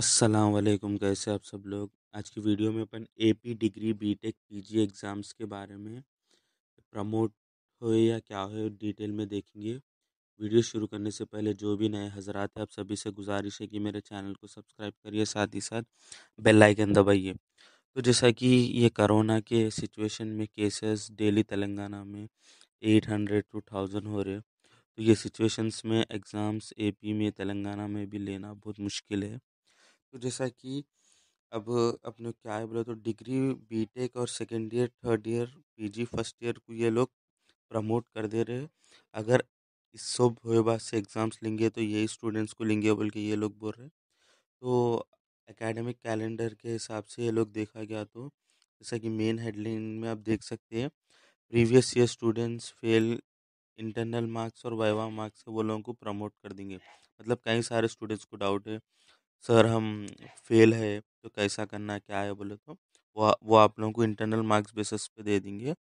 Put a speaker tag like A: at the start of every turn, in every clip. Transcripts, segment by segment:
A: अस्सलाम वालेकुम कैसे आप सब लोग आज की वीडियो में अपन AP degree B Tech PG exams के बारे में प्रमोट हो या क्या हो डिटेल में देखेंगे वीडियो शुरू करने से पहले जो भी नए हजरात हैं आप सभी से गुजारिश है कि मेरे चैनल को सब्सक्राइब करिए साथ ही साथ बेल आइकन दबाइए तो जैसा कि ये करोना के सिचुएशन में केसेस डेली तेलंगाना में एट हंड्रेड टू थाउजेंड हो रहे तो ये सिचुएशंस में एग्ज़ाम्स एपी में तेलंगाना में भी लेना बहुत मुश्किल है तो जैसा कि अब अपने क्या है बोले तो डिग्री बीटेक और second year third year PG first year को ये लोग प्रमोट कर दे रहे हैं अगर इस सब होएबा से एग्ज़ाम्स लेंगे तो यही स्टूडेंट्स को लेंगे बोल के ये लोग बोल रहे तो एकेडमिक कैलेंडर के हिसाब से ये लोग देखा गया तो जैसा कि मेन हेडलाइन में आप देख सकते हैं previous year students fail internal marks और वाइवा मार्क्स वो लोगों को प्रमोट कर देंगे मतलब कई सारे स्टूडेंट्स को डाउट है सर हम फेल है तो कैसा करना क्या है बोले तो वो वो आप लोगों को इंटरनल मार्क्स बेसिस पे दे देंगे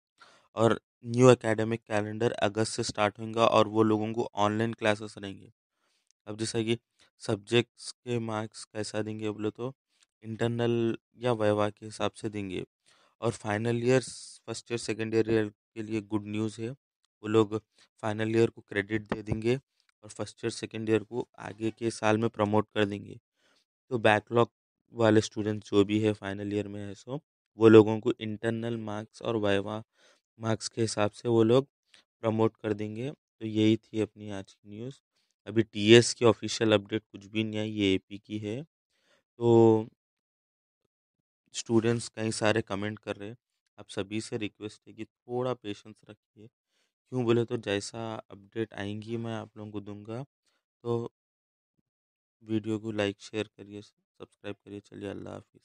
A: और न्यू एकेडमिक कैलेंडर अगस्त से स्टार्ट होगा और वो लोगों को ऑनलाइन क्लासेस रहेंगे अब जैसा कि सब्जेक्ट्स के मार्क्स कैसा देंगे बोले तो इंटरनल या वैवा के हिसाब से देंगे और final year first year second year के लिए गुड न्यूज़ है वो लोग फाइनल ईयर को क्रेडिट दे देंगे और फर्स्ट ईयर सेकेंड ईयर को आगे के साल में प्रमोट कर देंगे तो बैकलॉग वाले स्टूडेंट्स जो भी है फाइनल ईयर में है सो वो लोगों को इंटरनल मार्क्स और वाइवा मार्क्स के हिसाब से वो लोग प्रमोट कर देंगे तो यही थी अपनी आज की न्यूज़ अभी टीएस की ऑफिशियल अपडेट कुछ भी नहीं आई ये एपी की है तो स्टूडेंट्स कई सारे कमेंट कर रहे हैं आप सभी से रिक्वेस्ट है कि थोड़ा पेशेंस रखिए क्यों बोले तो जैसा अपडेट आएंगी मैं आप लोगों को दूंगा तो वीडियो को लाइक शेयर करिए सब्सक्राइब करिए चलिए अल्लाह हाफिज़